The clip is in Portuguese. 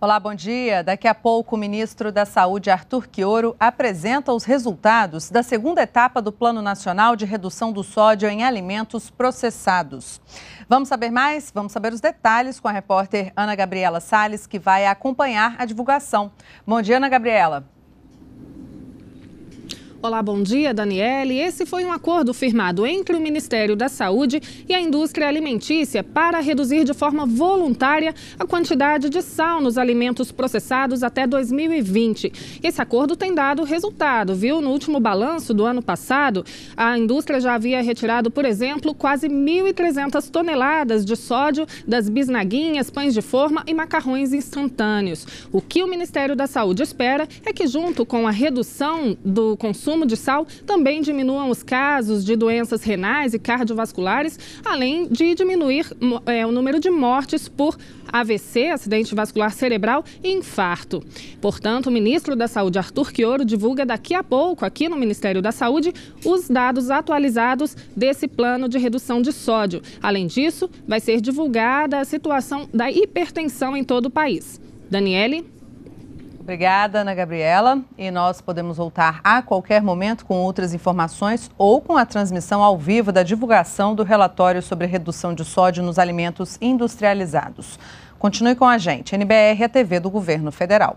Olá, bom dia. Daqui a pouco, o ministro da Saúde, Arthur Quioro, apresenta os resultados da segunda etapa do Plano Nacional de Redução do Sódio em Alimentos Processados. Vamos saber mais? Vamos saber os detalhes com a repórter Ana Gabriela Sales, que vai acompanhar a divulgação. Bom dia, Ana Gabriela. Olá, bom dia, Daniele. Esse foi um acordo firmado entre o Ministério da Saúde e a indústria alimentícia para reduzir de forma voluntária a quantidade de sal nos alimentos processados até 2020. Esse acordo tem dado resultado, viu? No último balanço do ano passado, a indústria já havia retirado, por exemplo, quase 1.300 toneladas de sódio das bisnaguinhas, pães de forma e macarrões instantâneos. O que o Ministério da Saúde espera é que, junto com a redução do consumo, consumo de sal também diminuam os casos de doenças renais e cardiovasculares, além de diminuir é, o número de mortes por AVC, acidente vascular cerebral e infarto. Portanto, o ministro da Saúde, Arthur Quioro, divulga daqui a pouco, aqui no Ministério da Saúde, os dados atualizados desse plano de redução de sódio. Além disso, vai ser divulgada a situação da hipertensão em todo o país. Daniele? Obrigada, Ana Gabriela. E nós podemos voltar a qualquer momento com outras informações ou com a transmissão ao vivo da divulgação do relatório sobre redução de sódio nos alimentos industrializados. Continue com a gente, NBR, é a TV do Governo Federal.